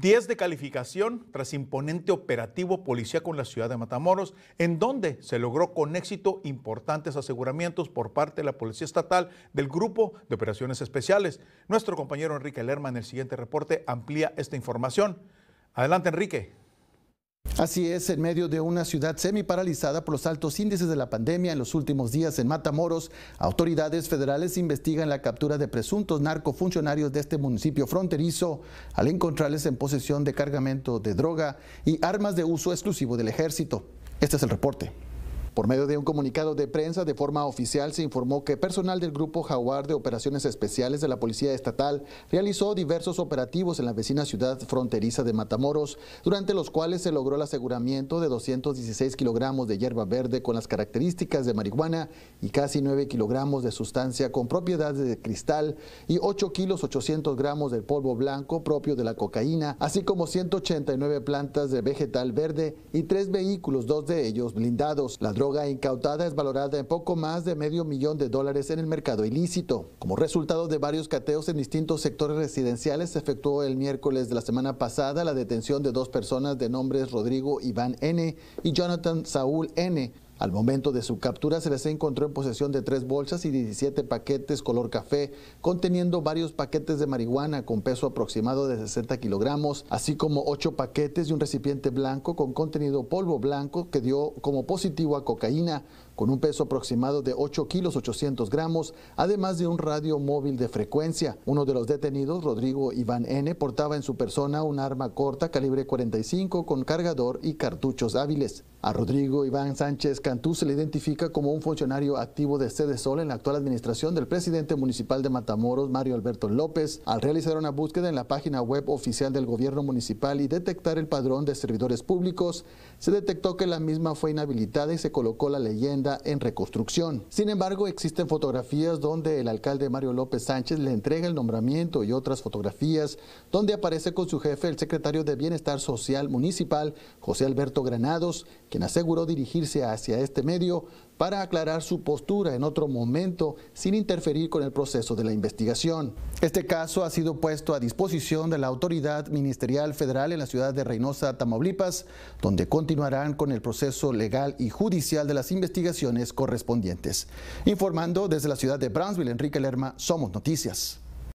10 de calificación tras imponente operativo policía con la ciudad de Matamoros, en donde se logró con éxito importantes aseguramientos por parte de la Policía Estatal del Grupo de Operaciones Especiales. Nuestro compañero Enrique Lerma en el siguiente reporte amplía esta información. Adelante, Enrique. Así es, en medio de una ciudad semi-paralizada por los altos índices de la pandemia en los últimos días en Matamoros, autoridades federales investigan la captura de presuntos narcofuncionarios de este municipio fronterizo al encontrarles en posesión de cargamento de droga y armas de uso exclusivo del ejército. Este es el reporte. Por medio de un comunicado de prensa de forma oficial se informó que personal del Grupo Jaguar de Operaciones Especiales de la Policía Estatal realizó diversos operativos en la vecina ciudad fronteriza de Matamoros, durante los cuales se logró el aseguramiento de 216 kilogramos de hierba verde con las características de marihuana y casi 9 kilogramos de sustancia con propiedades de cristal y 8 kilos 800 gramos de polvo blanco propio de la cocaína, así como 189 plantas de vegetal verde y tres vehículos, dos de ellos blindados. La droga incautada es valorada en poco más de medio millón de dólares en el mercado ilícito. Como resultado de varios cateos en distintos sectores residenciales, se efectuó el miércoles de la semana pasada la detención de dos personas de nombres Rodrigo Iván N. y Jonathan Saúl N., al momento de su captura se les encontró en posesión de tres bolsas y 17 paquetes color café, conteniendo varios paquetes de marihuana con peso aproximado de 60 kilogramos, así como ocho paquetes y un recipiente blanco con contenido polvo blanco que dio como positivo a cocaína con un peso aproximado de 8 kilos 800 gramos, además de un radio móvil de frecuencia. Uno de los detenidos, Rodrigo Iván N., portaba en su persona un arma corta calibre 45 con cargador y cartuchos hábiles. A Rodrigo Iván Sánchez Cantú se le identifica como un funcionario activo de Sede Sol en la actual administración del presidente municipal de Matamoros, Mario Alberto López, al realizar una búsqueda en la página web oficial del gobierno municipal y detectar el padrón de servidores públicos, se detectó que la misma fue inhabilitada y se colocó la leyenda en reconstrucción. Sin embargo, existen fotografías donde el alcalde Mario López Sánchez le entrega el nombramiento y otras fotografías donde aparece con su jefe el secretario de Bienestar Social Municipal, José Alberto Granados, quien aseguró dirigirse hacia este medio para aclarar su postura en otro momento sin interferir con el proceso de la investigación. Este caso ha sido puesto a disposición de la autoridad ministerial federal en la ciudad de Reynosa, Tamaulipas, donde continuarán con el proceso legal y judicial de las investigaciones correspondientes. Informando desde la ciudad de Brownsville, Enrique Lerma, Somos Noticias.